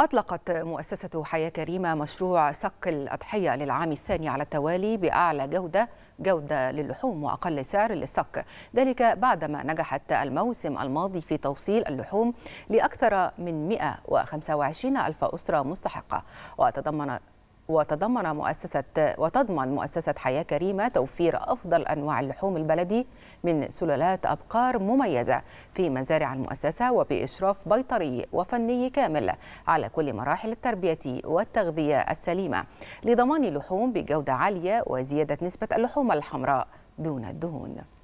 أطلقت مؤسسة حياة كريمة مشروع سق الأضحية للعام الثاني على التوالي بأعلى جودة جودة للحوم وأقل سعر للسق ذلك بعدما نجحت الموسم الماضي في توصيل اللحوم لأكثر من 125 ألف أسرة مستحقة وتضمن وتضمن مؤسسة وتضمن مؤسسة حياة كريمة توفير أفضل أنواع اللحوم البلدي من سلالات أبقار مميزة في مزارع المؤسسة وبإشراف بيطري وفني كامل على كل مراحل التربية والتغذية السليمة لضمان لحوم بجودة عالية وزيادة نسبة اللحوم الحمراء دون الدهون